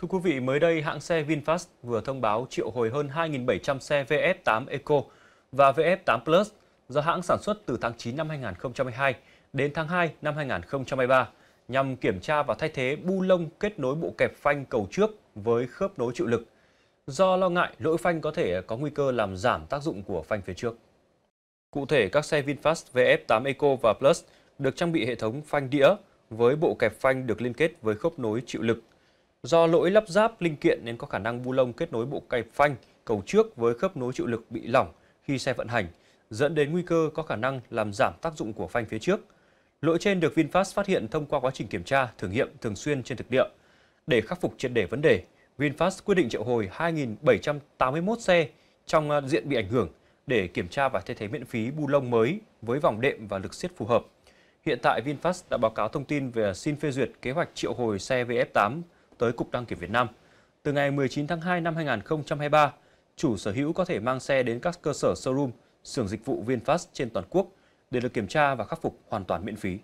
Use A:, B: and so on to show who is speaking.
A: Thưa quý vị, mới đây hãng xe VinFast vừa thông báo triệu hồi hơn 2.700 xe VF8 Eco và VF8 Plus do hãng sản xuất từ tháng 9 năm 2022 đến tháng 2 năm 2023 nhằm kiểm tra và thay thế bu lông kết nối bộ kẹp phanh cầu trước với khớp nối chịu lực. Do lo ngại lỗi phanh có thể có nguy cơ làm giảm tác dụng của phanh phía trước. Cụ thể, các xe VinFast VF8 Eco và Plus được trang bị hệ thống phanh đĩa với bộ kẹp phanh được liên kết với khớp nối chịu lực Do lỗi lắp ráp linh kiện nên có khả năng bu lông kết nối bộ cày phanh cầu trước với khớp nối chịu lực bị lỏng khi xe vận hành, dẫn đến nguy cơ có khả năng làm giảm tác dụng của phanh phía trước. Lỗi trên được VinFast phát hiện thông qua quá trình kiểm tra, thử nghiệm thường xuyên trên thực địa. Để khắc phục triệt để vấn đề, VinFast quyết định triệu hồi 2.781 xe trong à, diện bị ảnh hưởng để kiểm tra và thay thế miễn phí bu lông mới với vòng đệm và lực siết phù hợp. Hiện tại VinFast đã báo cáo thông tin về xin phê duyệt kế hoạch triệu hồi xe VF8 tới Cục Đăng kiểm Việt Nam. Từ ngày 19 tháng 2 năm 2023, chủ sở hữu có thể mang xe đến các cơ sở showroom, xưởng dịch vụ VinFast trên toàn quốc để được kiểm tra và khắc phục hoàn toàn miễn phí.